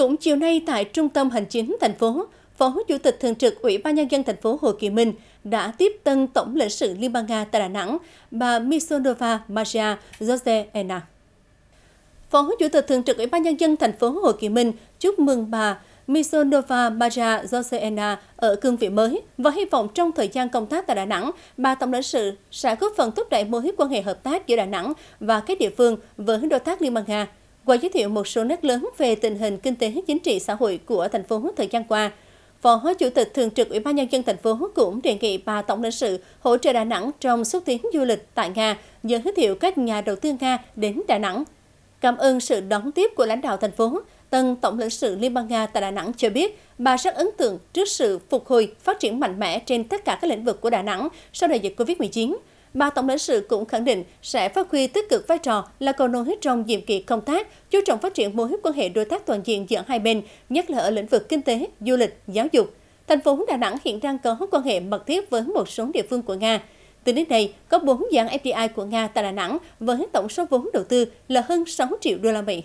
Cũng chiều nay tại Trung tâm Hành chính thành phố, Phó Chủ tịch Thường trực Ủy ban Nhân dân thành phố Hồ Chí Minh đã tiếp tân Tổng lãnh sự Liên bang Nga tại Đà Nẵng, bà Misonova Maria Josefena. Phó Chủ tịch Thường trực Ủy ban Nhân dân thành phố Hồ Chí Minh chúc mừng bà Misonova Maria Josefena ở cương vị mới và hy vọng trong thời gian công tác tại Đà Nẵng, bà Tổng lãnh sự sẽ góp phần thúc đẩy mối quan hệ hợp tác giữa Đà Nẵng và các địa phương với đối tác Liên bang Nga qua giới thiệu một số nét lớn về tình hình kinh tế chính trị xã hội của thành phố thời gian qua. Phó Chủ tịch Thường trực Ủy ban Nhân dân thành phố cũng đề nghị bà Tổng lãnh sự hỗ trợ Đà Nẵng trong xúc tiến du lịch tại Nga, giới thiệu các nhà đầu tư Nga đến Đà Nẵng. Cảm ơn sự đón tiếp của lãnh đạo thành phố, tân Tổng lãnh sự Liên bang Nga tại Đà Nẵng cho biết bà rất ấn tượng trước sự phục hồi, phát triển mạnh mẽ trên tất cả các lĩnh vực của Đà Nẵng sau đại dịch COVID-19. Ba tổng lãnh sự cũng khẳng định sẽ phát huy tích cực vai trò là cầu nối trong nhiệm kỳ công tác, chú trọng phát triển mối quan hệ đối tác toàn diện giữa hai bên, nhất là ở lĩnh vực kinh tế, du lịch, giáo dục. Thành phố Đà Nẵng hiện đang có quan hệ mật thiết với một số địa phương của Nga. Từ đến nay, có 4 dự án FDI của Nga tại Đà Nẵng với tổng số vốn đầu tư là hơn 6 triệu đô la Mỹ.